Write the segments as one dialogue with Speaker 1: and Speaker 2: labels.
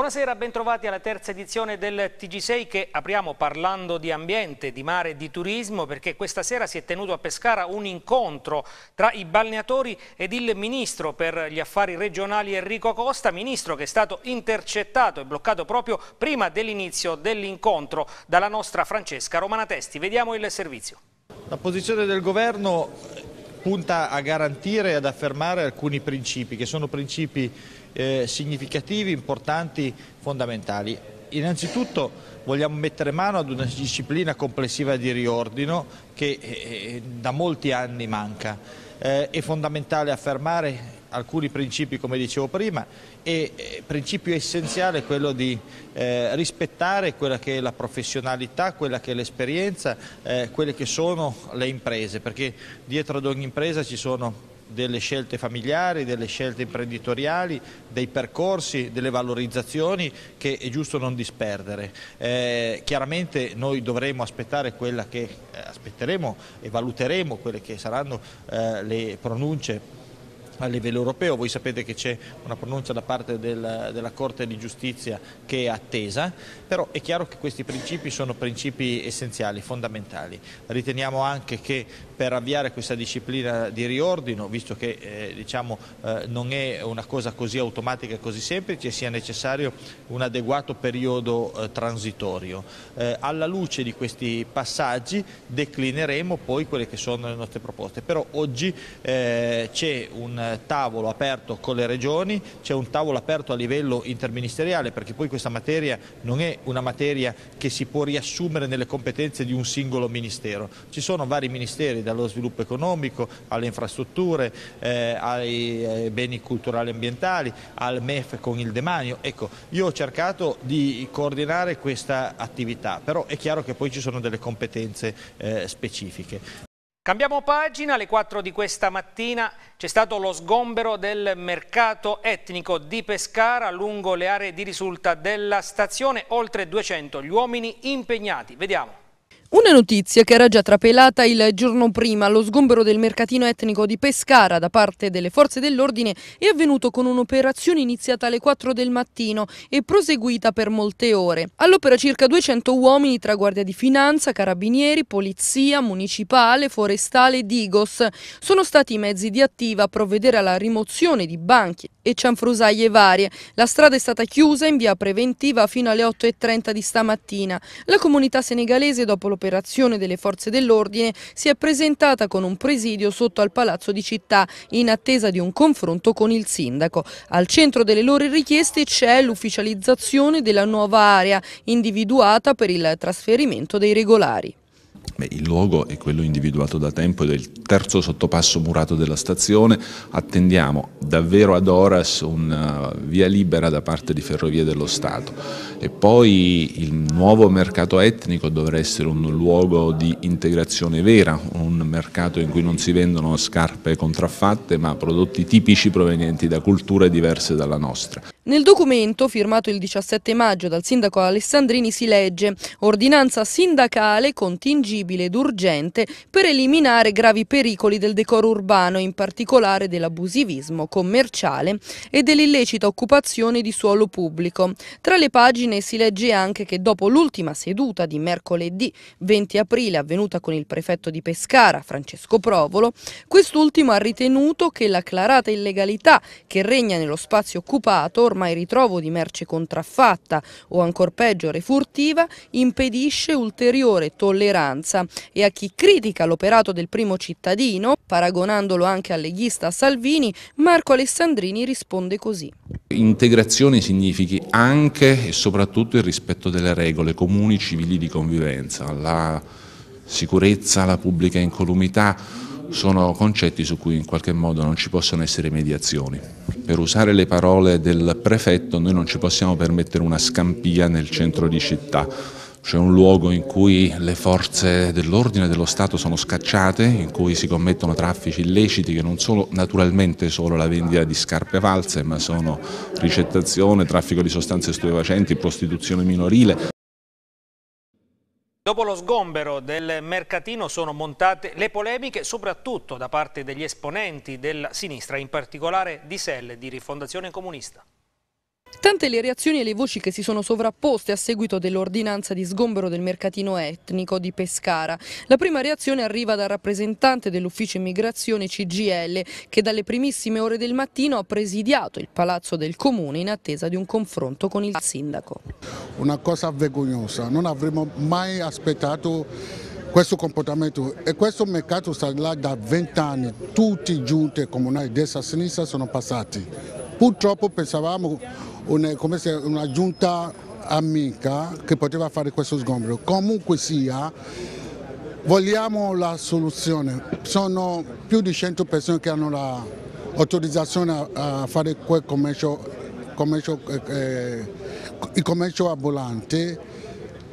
Speaker 1: Buonasera, bentrovati alla terza edizione del TG6 che apriamo parlando di ambiente, di mare e di turismo perché questa sera si è tenuto a Pescara un incontro tra i balneatori ed il ministro per gli affari regionali Enrico Costa, ministro che è stato intercettato e bloccato proprio prima dell'inizio dell'incontro dalla nostra Francesca Romana Testi. Vediamo il servizio.
Speaker 2: La posizione del governo punta a garantire e ad affermare alcuni principi che sono principi eh, significativi, importanti, fondamentali. Innanzitutto vogliamo mettere mano ad una disciplina complessiva di riordino che eh, eh, da molti anni manca. Eh, è fondamentale affermare alcuni principi come dicevo prima e eh, principio essenziale è quello di eh, rispettare quella che è la professionalità, quella che è l'esperienza, eh, quelle che sono le imprese perché dietro ad ogni impresa ci sono delle scelte familiari, delle scelte imprenditoriali, dei percorsi, delle valorizzazioni che è giusto non disperdere. Eh, chiaramente noi dovremo aspettare quella che eh, aspetteremo e valuteremo quelle che saranno eh, le pronunce a livello europeo. Voi sapete che c'è una pronuncia da parte del, della Corte di Giustizia che è attesa, però è chiaro che questi principi sono principi essenziali, fondamentali. Riteniamo anche che per avviare questa disciplina di riordino, visto che eh, diciamo, eh, non è una cosa così automatica e così semplice, sia necessario un adeguato periodo eh, transitorio. Eh, alla luce di questi passaggi declineremo poi quelle che sono le nostre proposte, però oggi eh, c'è un tavolo aperto con le regioni, c'è un tavolo aperto a livello interministeriale, perché poi questa materia non è una materia che si può riassumere nelle competenze di un singolo ministero. Ci sono vari ministeri allo sviluppo economico, alle infrastrutture, eh, ai eh, beni culturali e ambientali, al MEF con il demanio. Ecco, io ho cercato di coordinare questa attività, però è chiaro che poi ci sono delle competenze eh, specifiche.
Speaker 1: Cambiamo pagina, alle 4 di questa mattina c'è stato lo sgombero del mercato etnico di Pescara lungo le aree di risulta della stazione, oltre 200 gli uomini impegnati. Vediamo.
Speaker 3: Una notizia che era già trapelata il giorno prima, lo sgombero del mercatino etnico di Pescara da parte delle forze dell'ordine è avvenuto con un'operazione iniziata alle 4 del mattino e proseguita per molte ore. All'opera circa 200 uomini tra guardia di finanza, carabinieri, polizia, municipale, forestale e Digos. Sono stati i mezzi di attiva a provvedere alla rimozione di banchi e cianfrusaglie varie. La strada è stata chiusa in via preventiva fino alle 8.30 di stamattina. La comunità senegalese dopo l'operazione operazione delle forze dell'ordine, si è presentata con un presidio sotto al Palazzo di Città in attesa di un confronto con il sindaco. Al centro delle loro richieste c'è l'ufficializzazione della nuova area individuata per il trasferimento dei regolari.
Speaker 4: Beh, il luogo è quello individuato da tempo ed è il terzo sottopasso murato della stazione. Attendiamo davvero ad Horas una uh, via libera da parte di Ferrovie dello Stato. E poi il nuovo mercato etnico dovrà essere un luogo di integrazione vera, un mercato in cui non si vendono scarpe contraffatte ma prodotti tipici provenienti da culture diverse dalla nostra.
Speaker 3: Nel documento, firmato il 17 maggio dal sindaco Alessandrini, si legge ordinanza sindacale contingibile ed urgente per eliminare gravi pericoli del decoro urbano, in particolare dell'abusivismo commerciale e dell'illecita occupazione di suolo pubblico. Tra le pagine si legge anche che dopo l'ultima seduta di mercoledì 20 aprile avvenuta con il prefetto di Pescara, Francesco Provolo, quest'ultimo ha ritenuto che l'acclarata illegalità che regna nello spazio occupato norma e ritrovo di merce contraffatta o ancor peggio refurtiva impedisce ulteriore tolleranza e a chi critica l'operato del primo cittadino, paragonandolo anche al leghista Salvini, Marco Alessandrini risponde così.
Speaker 4: Integrazione significa anche e soprattutto il rispetto delle regole comuni civili di convivenza, la sicurezza, la pubblica incolumità, sono concetti su cui in qualche modo non ci possono essere mediazioni. Per usare le parole del prefetto, noi non ci possiamo permettere una scampia nel centro di città. C'è un luogo in cui le forze dell'ordine e dello Stato sono scacciate, in cui si commettono traffici illeciti che non sono naturalmente solo la vendita di scarpe false, ma sono ricettazione, traffico di sostanze stupefacenti, prostituzione minorile.
Speaker 1: Dopo lo sgombero del mercatino sono montate le polemiche soprattutto da parte degli esponenti della sinistra, in particolare di Selle di Rifondazione Comunista.
Speaker 3: Tante le reazioni e le voci che si sono sovrapposte a seguito dell'ordinanza di sgombero del mercatino etnico di Pescara. La prima reazione arriva dal rappresentante dell'ufficio immigrazione CGL che dalle primissime ore del mattino ha presidiato il palazzo del comune in attesa di un confronto con il sindaco.
Speaker 5: Una cosa vergognosa, non avremmo mai aspettato questo comportamento e questo mercato sta là da 20 anni, tutti giunte comunali destra e sinistra sono passati. Purtroppo pensavamo un, se, una giunta amica che poteva fare questo sgombro. Comunque sia, vogliamo la soluzione. Sono più di 100 persone che hanno l'autorizzazione la a, fare quel commercio, commercio, eh, il commercio a volante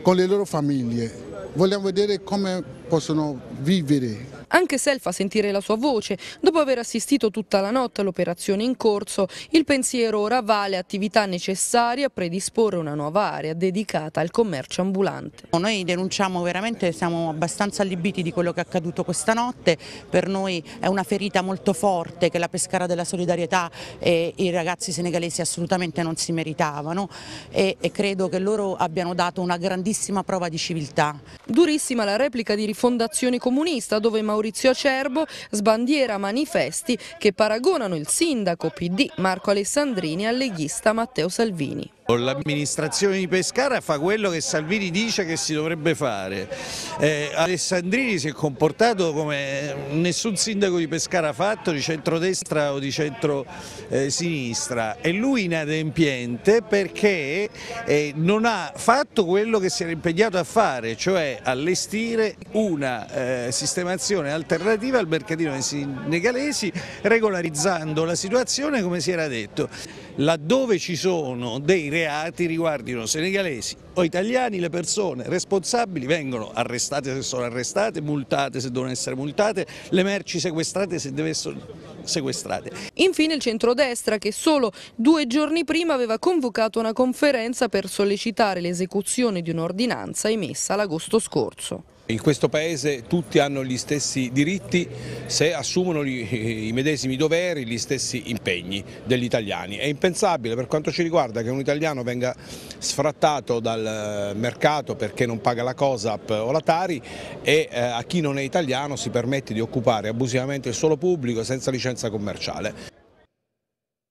Speaker 5: con le loro famiglie. Vogliamo vedere come possono vivere.
Speaker 3: Anche Sel fa sentire la sua voce. Dopo aver assistito tutta la notte all'operazione in corso, il pensiero ora vale attività necessarie a predisporre una nuova area dedicata al commercio ambulante. Noi denunciamo veramente, siamo abbastanza allibiti
Speaker 6: di quello che è accaduto questa notte. Per noi è una ferita molto forte che la Pescara della Solidarietà e i ragazzi senegalesi assolutamente non si meritavano e, e credo che loro abbiano dato una grandissima prova di civiltà. Durissima la replica di riferimento
Speaker 3: Fondazione Comunista dove Maurizio Acerbo sbandiera manifesti che paragonano il sindaco PD Marco Alessandrini al leghista Matteo Salvini.
Speaker 2: L'amministrazione di Pescara fa quello che Salvini dice che si dovrebbe fare. Eh, Alessandrini si è comportato come nessun sindaco di Pescara ha fatto, di centrodestra o di centrosinistra. e lui inadempiente perché eh, non ha fatto quello che si era impegnato a fare, cioè allestire una eh, sistemazione alternativa al mercatino dei senegalesi, regolarizzando la situazione come si era detto. Laddove ci sono dei reati riguardino senegalesi o italiani, le persone responsabili vengono arrestate se sono arrestate, multate se devono essere multate, le merci sequestrate se devono essere sequestrate.
Speaker 3: Infine il centrodestra che solo due giorni prima aveva convocato una conferenza per sollecitare l'esecuzione di un'ordinanza emessa l'agosto
Speaker 4: scorso. In questo Paese tutti hanno gli stessi diritti se assumono gli, i medesimi doveri, gli stessi impegni degli italiani. È impensabile per quanto ci riguarda che un italiano venga sfrattato dal eh, mercato perché non paga la COSAP o la Tari e eh, a chi non è italiano si permette di occupare abusivamente il suolo pubblico senza licenza commerciale.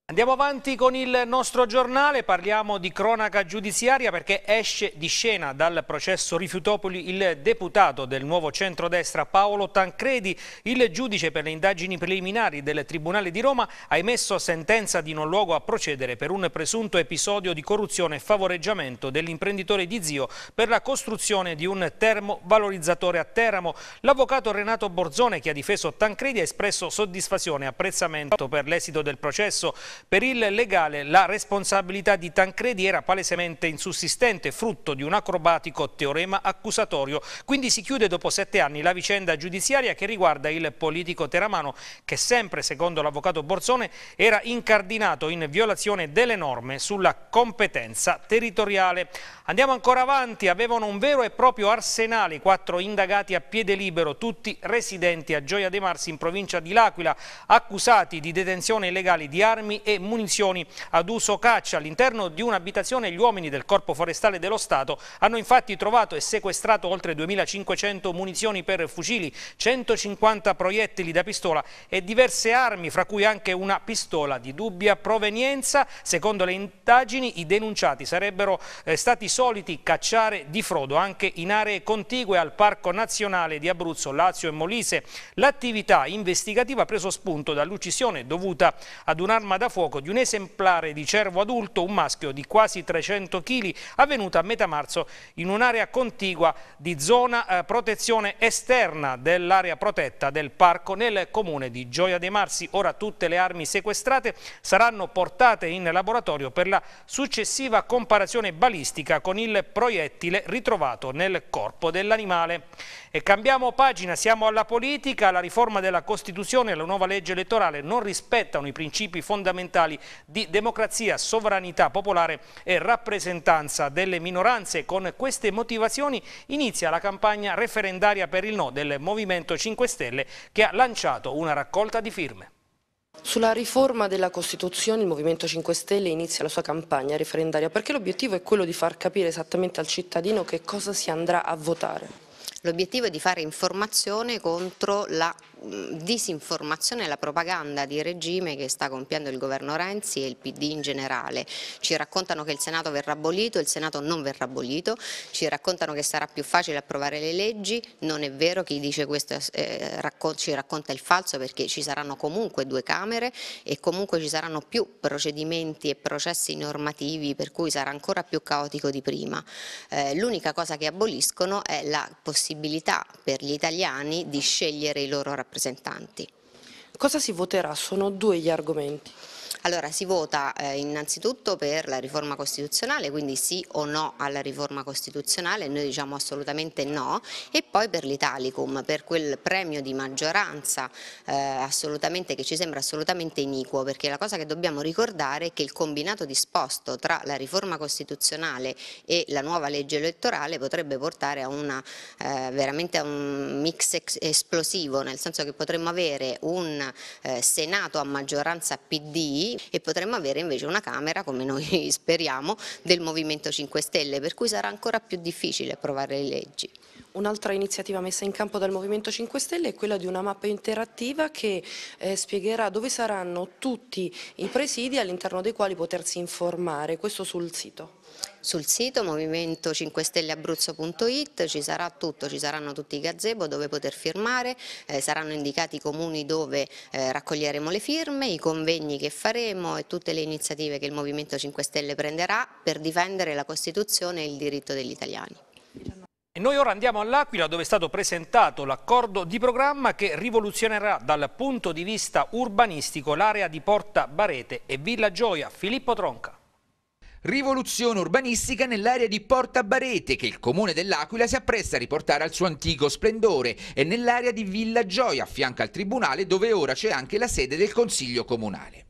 Speaker 1: Andiamo avanti con il nostro giornale, parliamo di cronaca giudiziaria perché esce di scena dal processo Rifiutopoli il deputato del nuovo centrodestra Paolo Tancredi. Il giudice per le indagini preliminari del Tribunale di Roma ha emesso sentenza di non luogo a procedere per un presunto episodio di corruzione e favoreggiamento dell'imprenditore di Zio per la costruzione di un termovalorizzatore a Teramo. L'avvocato Renato Borzone che ha difeso Tancredi ha espresso soddisfazione e apprezzamento per l'esito del processo per il legale la responsabilità di Tancredi era palesemente insussistente, frutto di un acrobatico teorema accusatorio. Quindi si chiude dopo sette anni la vicenda giudiziaria che riguarda il politico teramano che sempre, secondo l'avvocato Borzone, era incardinato in violazione delle norme sulla competenza territoriale. Andiamo ancora avanti, avevano un vero e proprio arsenale i quattro indagati a piede libero, tutti residenti a Gioia de Marsi in provincia di L'Aquila, accusati di detenzione illegale di armi e munizioni ad uso caccia. All'interno di un'abitazione gli uomini del Corpo Forestale dello Stato hanno infatti trovato e sequestrato oltre 2.500 munizioni per fucili, 150 proiettili da pistola e diverse armi, fra cui anche una pistola di dubbia provenienza. Secondo le indagini i denunciati sarebbero eh, stati soliti cacciare di frodo anche in aree contigue al Parco Nazionale di Abruzzo, Lazio e Molise. L'attività investigativa ha preso spunto dall'uccisione dovuta ad un'arma da fuoco fuoco di un esemplare di cervo adulto, un maschio di quasi 300 kg, avvenuta a metà marzo in un'area contigua di zona eh, protezione esterna dell'area protetta del parco nel comune di Gioia dei Marsi. Ora tutte le armi sequestrate saranno portate in laboratorio per la successiva comparazione balistica con il proiettile ritrovato nel corpo dell'animale. E cambiamo pagina, siamo alla politica, la riforma della Costituzione e la nuova legge elettorale non rispettano i principi fondamentali fondamentali di democrazia, sovranità popolare e rappresentanza delle minoranze. Con queste motivazioni inizia la campagna referendaria per il no del Movimento 5 Stelle che ha lanciato una raccolta di firme.
Speaker 3: Sulla riforma della Costituzione il Movimento 5 Stelle inizia la sua campagna referendaria perché l'obiettivo è quello di far
Speaker 7: capire esattamente al cittadino che cosa si andrà a votare. L'obiettivo è di fare informazione contro la disinformazione e la propaganda di regime che sta compiendo il governo Renzi e il PD in generale. Ci raccontano che il Senato verrà abolito, il Senato non verrà abolito, ci raccontano che sarà più facile approvare le leggi, non è vero, chi dice questo eh, raccon ci racconta il falso perché ci saranno comunque due Camere e comunque ci saranno più procedimenti e processi normativi per cui sarà ancora più caotico di prima. Eh, L'unica cosa che aboliscono è la possibilità per gli italiani di scegliere i loro rappresentanti rappresentanti. Cosa si voterà? Sono due gli argomenti. Allora si vota eh, innanzitutto per la riforma costituzionale, quindi sì o no alla riforma costituzionale, noi diciamo assolutamente no, e poi per l'Italicum, per quel premio di maggioranza eh, assolutamente che ci sembra assolutamente iniquo, perché la cosa che dobbiamo ricordare è che il combinato disposto tra la riforma costituzionale e la nuova legge elettorale potrebbe portare a una, eh, veramente a un mix esplosivo, nel senso che potremmo avere un eh, Senato a maggioranza PD e potremmo avere invece una Camera, come noi speriamo, del Movimento 5 Stelle, per cui sarà ancora più difficile approvare le leggi. Un'altra iniziativa messa in campo dal Movimento
Speaker 3: 5 Stelle è quella di una mappa interattiva che eh, spiegherà dove saranno tutti
Speaker 7: i presidi all'interno dei quali potersi informare, questo sul sito. Sul sito movimento5stelleabruzzo.it ci sarà tutto, ci saranno tutti i gazebo dove poter firmare, eh, saranno indicati i comuni dove eh, raccoglieremo le firme, i convegni che faremo e tutte le iniziative che il Movimento 5 Stelle prenderà per difendere la Costituzione e il diritto degli italiani.
Speaker 1: E noi ora andiamo all'Aquila dove è stato presentato l'accordo di programma che rivoluzionerà dal punto di vista urbanistico l'area di Porta Barete e Villa Gioia. Filippo Tronca. Rivoluzione urbanistica nell'area
Speaker 8: di Porta Barete che il comune dell'Aquila si appresta a riportare al suo antico splendore e nell'area di Villa Gioia a fianco al tribunale dove ora c'è anche la sede del consiglio comunale.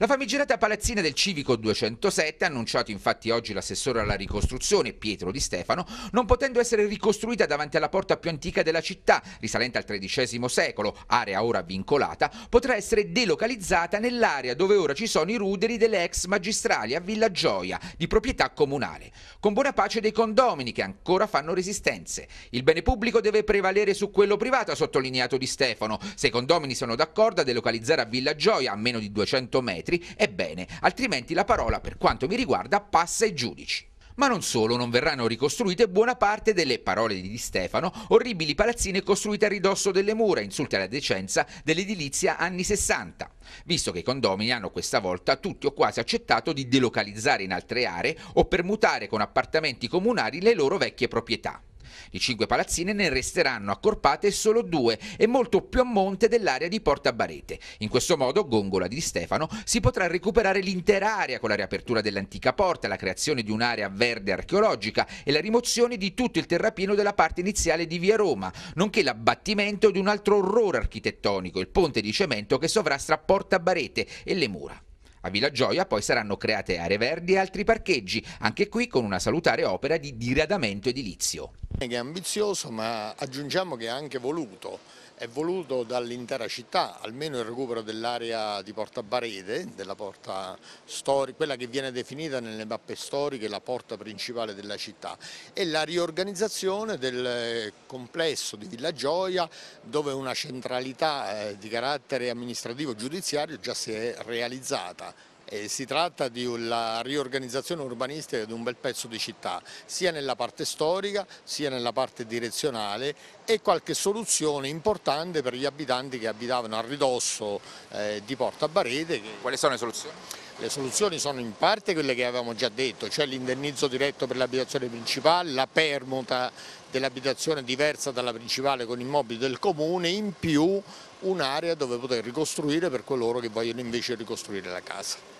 Speaker 8: La famigerata palazzina del Civico 207, annunciato infatti oggi l'assessore alla ricostruzione Pietro Di Stefano, non potendo essere ricostruita davanti alla porta più antica della città, risalente al XIII secolo, area ora vincolata, potrà essere delocalizzata nell'area dove ora ci sono i ruderi delle ex magistrali a Villa Gioia, di proprietà comunale, con buona pace dei condomini che ancora fanno resistenze. Il bene pubblico deve prevalere su quello privato, ha sottolineato Di Stefano. Se i condomini sono d'accordo a delocalizzare a Villa Gioia a meno di 200 metri, metri, ebbene, altrimenti la parola, per quanto mi riguarda, passa ai giudici. Ma non solo, non verranno ricostruite buona parte delle parole di Di Stefano, orribili palazzine costruite a ridosso delle mura, insulte alla decenza dell'edilizia anni 60. Visto che i condomini hanno questa volta tutti o quasi accettato di delocalizzare in altre aree o permutare con appartamenti comunali le loro vecchie proprietà. Di cinque palazzine ne resteranno accorpate solo due e molto più a monte dell'area di Porta Barete. In questo modo Gongola di Stefano si potrà recuperare l'intera area con la riapertura dell'antica porta, la creazione di un'area verde archeologica e la rimozione di tutto il terrapieno della parte iniziale di Via Roma, nonché l'abbattimento di un altro orrore architettonico, il ponte di cemento che sovrastra Porta Barete e le mura. A Villa Gioia poi saranno create aree verdi e altri parcheggi, anche qui con una salutare opera di diradamento edilizio.
Speaker 9: Che è ambizioso ma aggiungiamo che è anche voluto è voluto dall'intera città, almeno il recupero dell'area di Porta Barete, porta storica, quella che viene definita nelle mappe storiche la porta principale della città e la riorganizzazione del complesso di Villa Gioia dove una centralità eh, di carattere amministrativo giudiziario già si è realizzata. Eh, si tratta di una riorganizzazione urbanistica di un bel pezzo di città, sia nella parte storica sia nella parte direzionale e qualche soluzione importante per gli abitanti che abitavano a ridosso eh, di Porta Barete. Quali sono le soluzioni? Le soluzioni sono in parte quelle che avevamo già detto, cioè l'indennizzo diretto per l'abitazione principale, la permuta dell'abitazione diversa dalla principale con immobili del comune, in più un'area dove poter ricostruire per coloro che vogliono invece ricostruire la casa.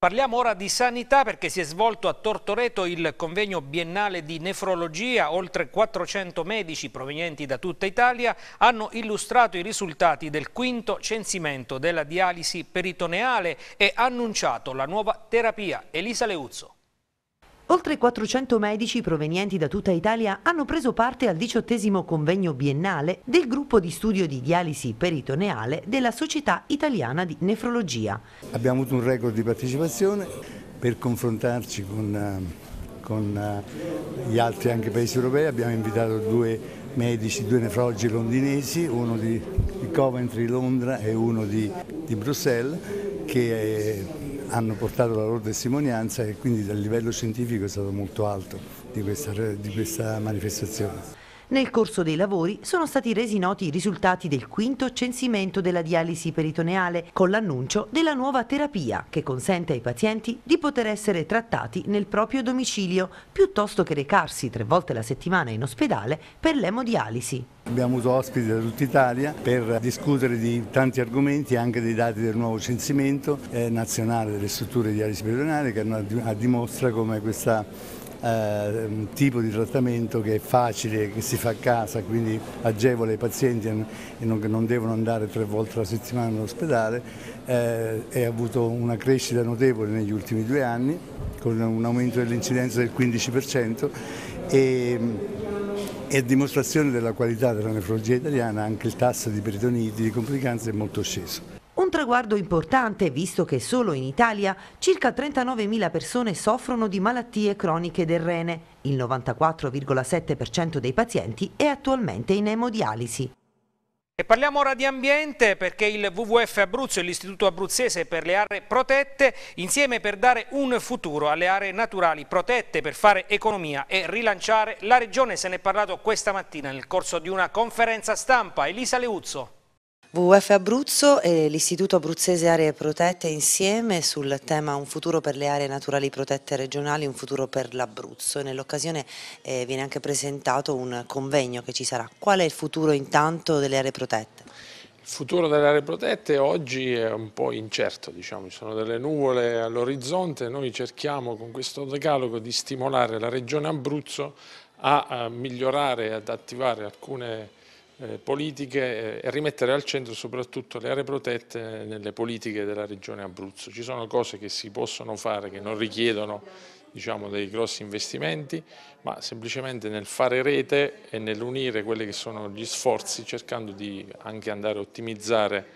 Speaker 1: Parliamo ora di sanità perché si è svolto a Tortoreto il convegno biennale di nefrologia. Oltre 400 medici provenienti da tutta Italia hanno illustrato i risultati del quinto censimento della dialisi peritoneale e annunciato la nuova terapia. Elisa Leuzzo.
Speaker 6: Oltre 400 medici provenienti da tutta Italia hanno preso parte al diciottesimo convegno biennale del gruppo di studio di dialisi peritoneale della Società Italiana di Nefrologia.
Speaker 10: Abbiamo avuto un record di partecipazione per confrontarci con, eh, con eh, gli altri anche paesi europei. Abbiamo invitato due medici, due nefrologi londinesi, uno di, Coventry, Londra e uno di, di Bruxelles che è eh, hanno portato la loro testimonianza e quindi il livello scientifico è stato molto alto di questa, di questa manifestazione.
Speaker 6: Nel corso dei lavori sono stati resi noti i risultati del quinto censimento della dialisi peritoneale con l'annuncio della nuova terapia che consente ai pazienti di poter essere trattati nel proprio domicilio piuttosto che recarsi tre volte alla settimana in ospedale per l'emodialisi.
Speaker 10: Abbiamo avuto ospiti da tutta Italia per discutere di tanti argomenti, anche dei dati del nuovo censimento eh, nazionale delle strutture di dialisi peritoneale che dimostra come questa un ehm, tipo di trattamento che è facile, che si fa a casa, quindi agevole ai pazienti e non, che non devono andare tre volte alla settimana all'ospedale, eh, è avuto una crescita notevole negli ultimi due anni, con un aumento dell'incidenza del 15% e, e a dimostrazione della qualità della nefrologia italiana anche il tasso di peritoniti, di complicanze è molto sceso.
Speaker 6: Un traguardo importante visto che solo in Italia circa 39.000 persone soffrono di malattie croniche del rene. Il 94,7% dei pazienti è attualmente in emodialisi.
Speaker 1: E parliamo ora di ambiente perché il WWF Abruzzo e l'Istituto Abruzzese per le aree protette insieme per dare un futuro alle aree naturali protette per fare economia e rilanciare la regione. Se ne è parlato questa mattina nel corso di una conferenza stampa. Elisa Leuzzo.
Speaker 6: WWF Abruzzo e l'Istituto Abruzzese Aree Protette insieme sul tema Un futuro per le aree naturali protette regionali, un futuro per l'Abruzzo. Nell'occasione eh, viene anche presentato un convegno che ci sarà. Qual è il futuro intanto delle aree protette?
Speaker 11: Il futuro delle aree protette oggi è un po' incerto, diciamo. ci sono delle nuvole all'orizzonte, noi cerchiamo con questo decalogo di stimolare la regione Abruzzo a, a eh, migliorare, ad attivare alcune eh, politiche eh, e rimettere al centro soprattutto le aree protette nelle politiche della regione Abruzzo. Ci sono cose che si possono fare che non richiedono diciamo, dei grossi investimenti, ma semplicemente nel fare rete e nell'unire quelli che sono gli sforzi cercando di anche andare a ottimizzare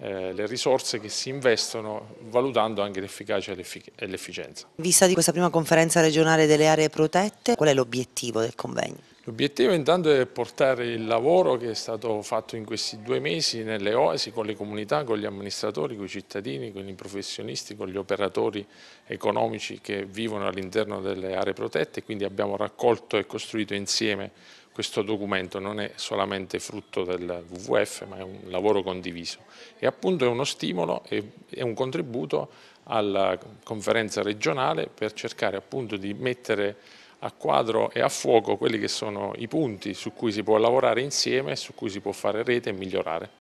Speaker 11: eh, le risorse che si investono valutando anche l'efficacia e l'efficienza.
Speaker 6: Vista di questa prima conferenza regionale delle aree protette, qual è l'obiettivo del convegno?
Speaker 11: L'obiettivo intanto è portare il lavoro che è stato fatto in questi due mesi nelle oasi con le comunità, con gli amministratori, con i cittadini, con i professionisti, con gli operatori economici che vivono all'interno delle aree protette, quindi abbiamo raccolto e costruito insieme questo documento, non è solamente frutto del WWF ma è un lavoro condiviso e appunto è uno stimolo e un contributo alla conferenza regionale per cercare appunto di mettere a quadro e a fuoco quelli che sono i punti su cui si può lavorare insieme, su cui si può fare rete e migliorare.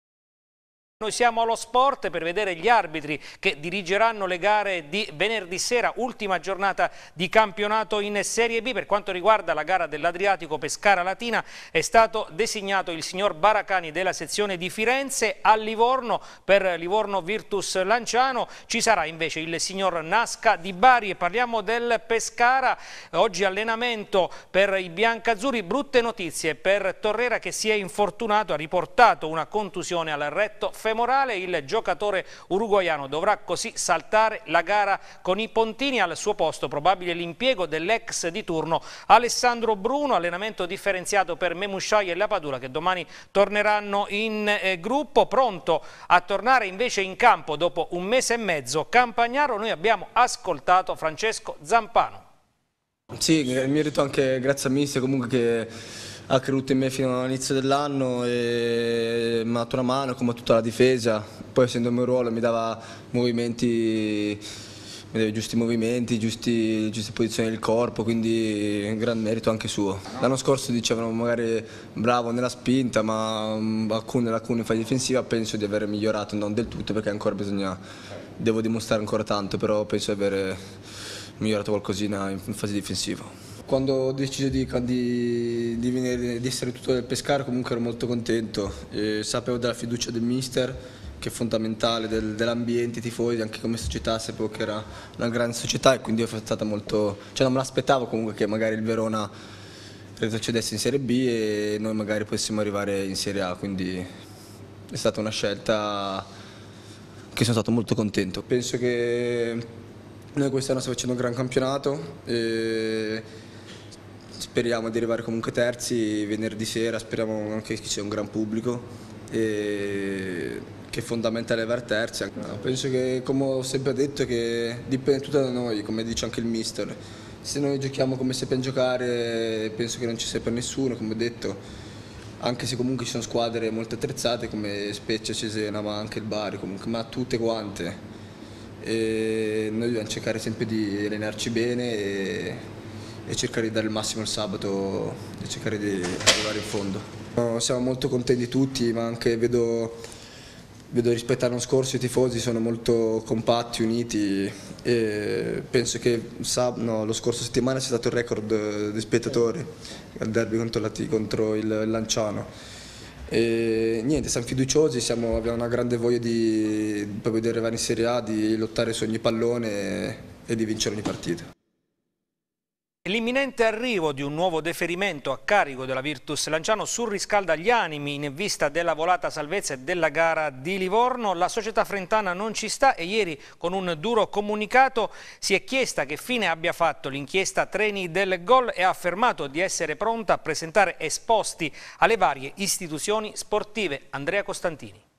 Speaker 1: Noi siamo allo sport per vedere gli arbitri che dirigeranno le gare di venerdì sera, ultima giornata di campionato in Serie B. Per quanto riguarda la gara dell'Adriatico Pescara Latina è stato designato il signor Baracani della sezione di Firenze a Livorno per Livorno Virtus Lanciano. Ci sarà invece il signor Nasca di Bari e parliamo del Pescara. Oggi allenamento per i biancazzurri. Brutte notizie per Torrera che si è infortunato, ha riportato una contusione al retto ferro femorale, il giocatore uruguaiano dovrà così saltare la gara con i pontini al suo posto, probabile l'impiego dell'ex di turno Alessandro Bruno, allenamento differenziato per Memusciai e la Padula che domani torneranno in eh, gruppo, pronto a tornare invece in campo dopo un mese e mezzo Campagnaro, noi abbiamo ascoltato Francesco Zampano.
Speaker 12: Sì, merito anche grazie a Mister comunque che ha ah, creduto in me fino all'inizio dell'anno e mi ha dato una mano come tutta la difesa, poi essendo il mio ruolo mi dava movimenti mi deve giusti movimenti, giusti, giuste posizioni del corpo, quindi un gran merito anche suo. L'anno scorso dicevano magari bravo nella spinta, ma mm, alcune lacune in fase difensiva penso di aver migliorato, non del tutto perché ancora bisogna, devo dimostrare ancora tanto, però penso di aver migliorato qualcosina in fase difensiva quando ho deciso di, di, di, venire, di, essere tutto del Pescara comunque ero molto contento, eh, sapevo della fiducia del mister che è fondamentale, del, dell'ambiente, i tifosi, anche come società sapevo che era una grande società e quindi sono stata molto, cioè non me l'aspettavo comunque che magari il Verona retrocedesse in Serie B e noi magari potessimo arrivare in Serie A, quindi è stata una scelta che sono stato molto contento. Penso che noi quest'anno stiamo facendo un gran campionato. E speriamo di arrivare comunque terzi venerdì sera, speriamo anche che ci sia un gran pubblico e che è fondamentale arrivare terzi. No, penso che, come ho sempre detto, dipende tutto da noi, come dice anche il mister. Se noi giochiamo come sappiamo giocare, penso che non ci sia per nessuno, come ho detto anche se comunque ci sono squadre molto attrezzate come Spezia, Cesena, ma anche il Bari, comunque, ma tutte quante. E noi dobbiamo cercare sempre di allenarci bene e e cercare di dare il massimo il sabato e cercare di arrivare in fondo. No, siamo molto contenti tutti, ma anche vedo, vedo rispetto all'anno scorso i tifosi sono molto compatti, uniti e penso che no, lo scorso settimana sia stato il record di spettatori al derby contro, la, contro il Lanciano. E niente, siamo fiduciosi, siamo, abbiamo una grande voglia di, di arrivare in Serie A, di lottare su ogni pallone e di vincere ogni partita.
Speaker 1: L'imminente arrivo di un nuovo deferimento a carico della Virtus Lanciano surriscalda gli animi in vista della volata salvezza e della gara di Livorno. La società frentana non ci sta e ieri con un duro comunicato si è chiesta che fine abbia fatto l'inchiesta treni del gol e ha affermato di essere pronta a presentare esposti alle varie istituzioni sportive. Andrea Costantini.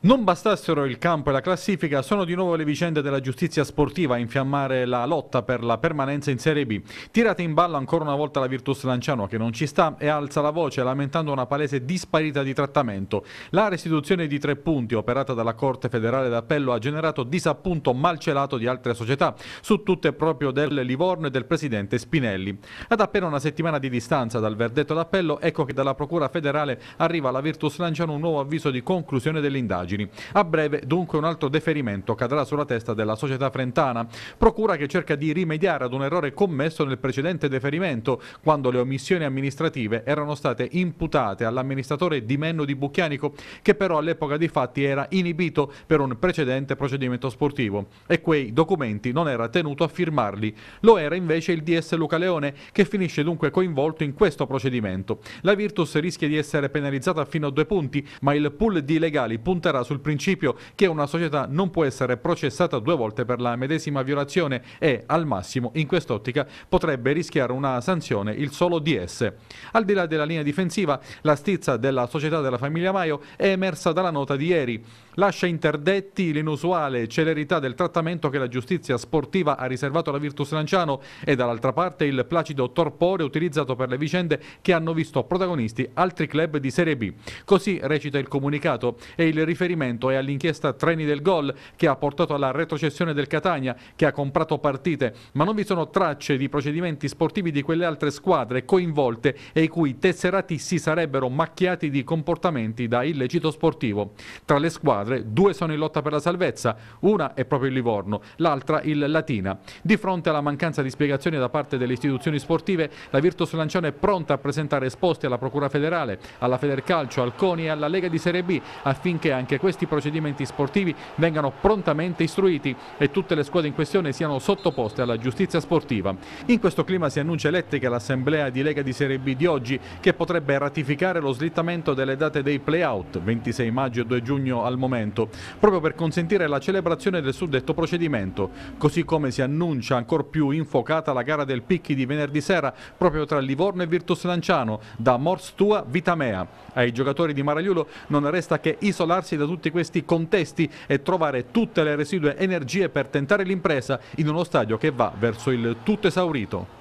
Speaker 13: Non bastassero il campo e la classifica, sono di nuovo le vicende della giustizia sportiva a infiammare la lotta per la permanenza in Serie B. Tirate in ballo ancora una volta la Virtus Lanciano che non ci sta e alza la voce lamentando una palese disparità di trattamento. La restituzione di tre punti operata dalla Corte federale d'appello ha generato disappunto malcelato di altre società, su tutte proprio del Livorno e del presidente Spinelli. Ad appena una settimana di distanza dal verdetto d'appello, ecco che dalla Procura federale arriva alla Virtus Lanciano un nuovo avviso di conclusione dell'indagine indagini. A breve, dunque, un altro deferimento cadrà sulla testa della società frentana, procura che cerca di rimediare ad un errore commesso nel precedente deferimento, quando le omissioni amministrative erano state imputate all'amministratore Di Menno di Bucchianico, che però all'epoca di fatti era inibito per un precedente procedimento sportivo e quei documenti non era tenuto a firmarli. Lo era invece il DS Luca Leone, che finisce dunque coinvolto in questo procedimento. La Virtus rischia di essere penalizzata fino a due punti, ma il pool di legali punterà gara sul principio che una società non può essere processata due volte per la medesima violazione e, al massimo, in quest'ottica potrebbe rischiare una sanzione il solo DS. Al di là della linea difensiva, la stizza della società della famiglia Maio è emersa dalla nota di ieri. Lascia interdetti l'inusuale celerità del trattamento che la giustizia sportiva ha riservato alla Virtus Lanciano e dall'altra parte il placido torpore utilizzato per le vicende che hanno visto protagonisti altri club di Serie B. Così recita il comunicato e il riferimento riferimento è all'inchiesta Treni del Gol che ha portato alla retrocessione del Catania che ha comprato partite, ma non vi sono tracce di procedimenti sportivi di quelle altre squadre coinvolte e i cui tesserati si sarebbero macchiati di comportamenti da illecito sportivo. Tra le squadre due sono in lotta per la salvezza, una è proprio il Livorno, l'altra il Latina. Di fronte alla mancanza di spiegazioni da parte delle istituzioni sportive, la Virtus Lanciano è pronta a presentare esposti alla Procura federale, alla Federcalcio, al CONI e alla Lega di Serie B affinché anche questi procedimenti sportivi vengano prontamente istruiti e tutte le squadre in questione siano sottoposte alla giustizia sportiva. In questo clima si annuncia elettrica l'assemblea di Lega di Serie B di oggi che potrebbe ratificare lo slittamento delle date dei playout 26 maggio e 2 giugno al momento, proprio per consentire la celebrazione del suddetto procedimento, così come si annuncia ancor più infocata la gara del Picchi di venerdì sera proprio tra Livorno e Virtus Lanciano da Morstua Vitamea. Ai giocatori di Maragliulo non resta che isolarsi da tutti questi contesti e trovare tutte le residue energie per tentare l'impresa in uno stadio che va verso il tutto esaurito.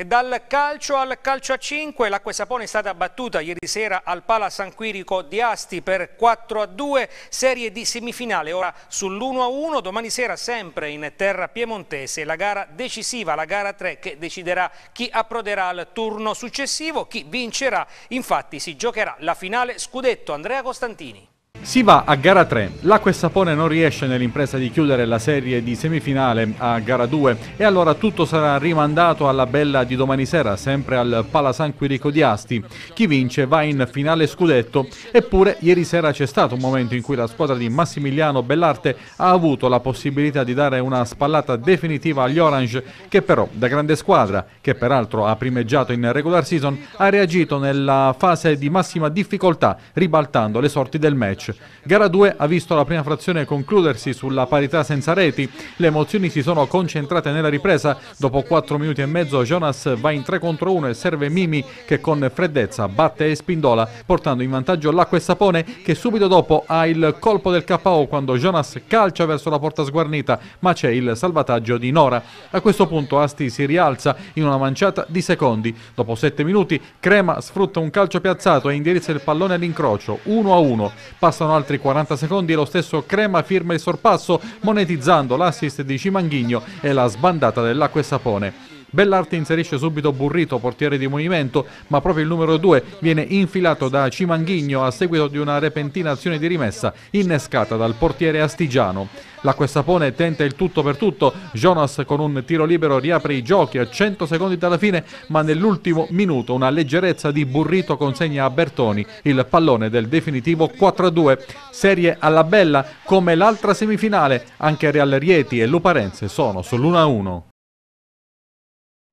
Speaker 1: E dal calcio al calcio a 5, l'acqua sapone è stata battuta ieri sera al Pala San Quirico di Asti per 4 a 2, serie di semifinale, ora sull'1 a 1, domani sera sempre in terra piemontese la gara decisiva, la gara 3 che deciderà chi approderà al turno successivo, chi vincerà, infatti si giocherà la finale scudetto Andrea Costantini.
Speaker 13: Si va a gara 3, l'acqua e sapone non riesce nell'impresa di chiudere la serie di semifinale a gara 2 e allora tutto sarà rimandato alla bella di domani sera, sempre al Palasan Quirico di Asti. Chi vince va in finale scudetto, eppure ieri sera c'è stato un momento in cui la squadra di Massimiliano Bellarte ha avuto la possibilità di dare una spallata definitiva agli Orange che però da grande squadra, che peraltro ha primeggiato in regular season, ha reagito nella fase di massima difficoltà ribaltando le sorti del match. Gara 2 ha visto la prima frazione concludersi sulla parità senza reti. Le emozioni si sono concentrate nella ripresa. Dopo 4 minuti e mezzo Jonas va in 3 contro 1 e serve Mimi che con freddezza batte e spindola portando in vantaggio l'acqua e sapone che subito dopo ha il colpo del KO quando Jonas calcia verso la porta sguarnita ma c'è il salvataggio di Nora. A questo punto Asti si rialza in una manciata di secondi. Dopo 7 minuti Crema sfrutta un calcio piazzato e indirizza il pallone all'incrocio 1 a 1. Passa Passano altri 40 secondi e lo stesso Crema firma il sorpasso monetizzando l'assist di Cimanghigno e la sbandata dell'acqua e sapone. Bellarte inserisce subito Burrito, portiere di movimento, ma proprio il numero 2 viene infilato da Cimanghigno a seguito di una repentina azione di rimessa innescata dal portiere Astigiano. L'acquestapone tenta il tutto per tutto, Jonas con un tiro libero riapre i giochi a 100 secondi dalla fine, ma nell'ultimo minuto una leggerezza di Burrito consegna a Bertoni il pallone del definitivo 4-2. Serie alla bella come l'altra semifinale, anche Real Rieti e Luparense sono sull'1-1.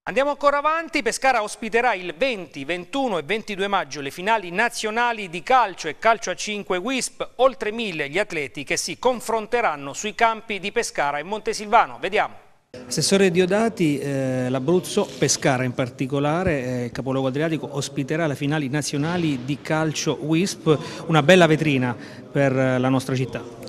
Speaker 1: Andiamo ancora avanti, Pescara ospiterà il 20, 21 e 22 maggio le finali nazionali di calcio e calcio a 5 WISP, oltre mille gli atleti che si confronteranno sui campi di Pescara e Montesilvano. Vediamo. Assessore Diodati, eh, l'Abruzzo, Pescara in particolare, eh, capoluogo adriatico, ospiterà le finali nazionali di calcio WISP, una bella vetrina per eh, la nostra città.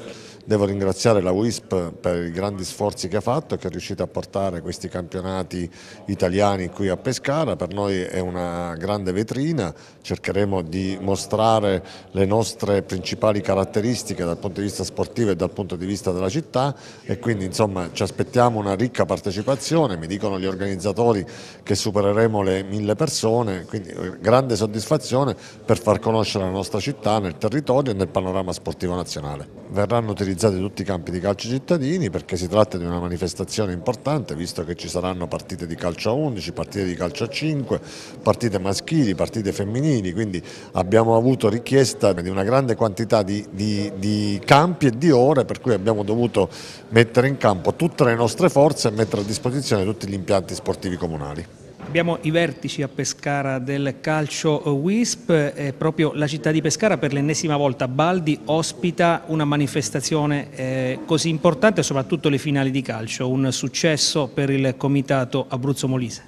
Speaker 5: Devo ringraziare la WISP per i grandi sforzi che ha fatto, che è riuscita a portare questi campionati italiani qui a Pescara, per noi è una grande vetrina, cercheremo di mostrare le nostre principali caratteristiche dal punto di vista sportivo e dal punto di vista della città e quindi insomma ci aspettiamo una ricca partecipazione, mi dicono gli organizzatori che supereremo le mille persone, quindi eh, grande soddisfazione per far conoscere la nostra città nel territorio e nel panorama sportivo nazionale. Verranno utilizzati utilizzate tutti i campi di calcio cittadini perché si tratta di una manifestazione importante visto che ci saranno partite di calcio a 11, partite di calcio a 5, partite maschili, partite femminili, quindi abbiamo avuto richiesta di una grande quantità di, di, di campi e di ore per cui abbiamo dovuto mettere in campo tutte le nostre forze e mettere a disposizione tutti gli impianti sportivi comunali.
Speaker 1: Abbiamo i vertici a Pescara del calcio WISP, eh, proprio la città di Pescara per l'ennesima volta Baldi ospita una manifestazione eh, così importante, soprattutto le finali di calcio, un successo per il comitato Abruzzo Molise.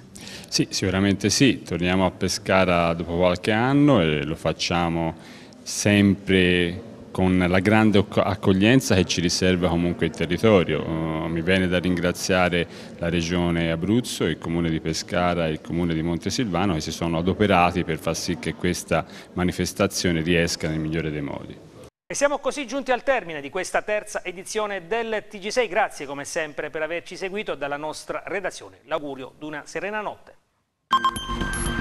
Speaker 4: Sì, sicuramente sì, torniamo a Pescara dopo qualche anno e lo facciamo sempre con la grande accoglienza che ci riserva comunque il territorio. Oh, mi viene da ringraziare la Regione Abruzzo, il Comune di Pescara e il Comune di Montesilvano che si sono adoperati per far sì che questa manifestazione riesca nel migliore dei modi.
Speaker 1: E siamo così giunti al termine di questa terza edizione del TG6. Grazie come sempre per averci seguito dalla nostra redazione. L'augurio di una serena notte.